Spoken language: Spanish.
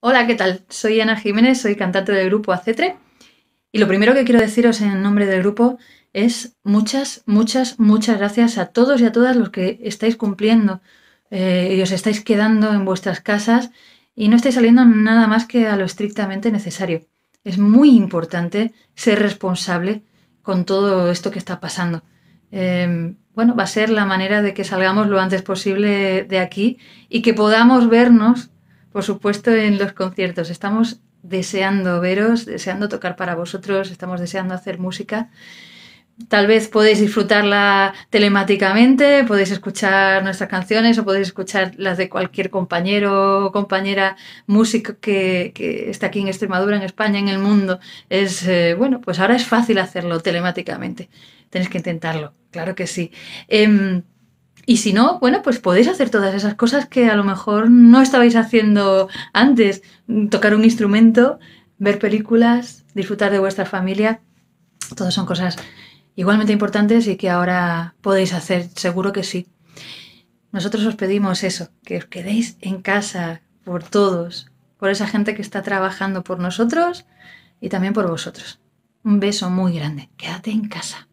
Hola, ¿qué tal? Soy Ana Jiménez, soy cantante del grupo Acetre y lo primero que quiero deciros en nombre del grupo es muchas, muchas, muchas gracias a todos y a todas los que estáis cumpliendo eh, y os estáis quedando en vuestras casas y no estáis saliendo nada más que a lo estrictamente necesario. Es muy importante ser responsable con todo esto que está pasando. Em, bueno, va a ser la manera de que salgamos lo antes posible de aquí y que podamos vernos por supuesto, en los conciertos. Estamos deseando veros, deseando tocar para vosotros, estamos deseando hacer música. Tal vez podéis disfrutarla telemáticamente, podéis escuchar nuestras canciones o podéis escuchar las de cualquier compañero o compañera músico que, está aquí en Extremadura, en España, en el mundo. Es eh, bueno, pues ahora es fácil hacerlo telemáticamente. Tenéis que intentarlo, claro que sí. Em, y si no, bueno, pues podéis hacer todas esas cosas que a lo mejor no estabais haciendo antes. Tocar un instrumento, ver películas, disfrutar de vuestra familia. Todas son cosas igualmente importantes y que ahora podéis hacer, seguro que sí. Nosotros os pedimos eso, que os quedéis en casa por todos, por esa gente que está trabajando por nosotros y también por vosotros. Un beso muy grande. Quédate en casa.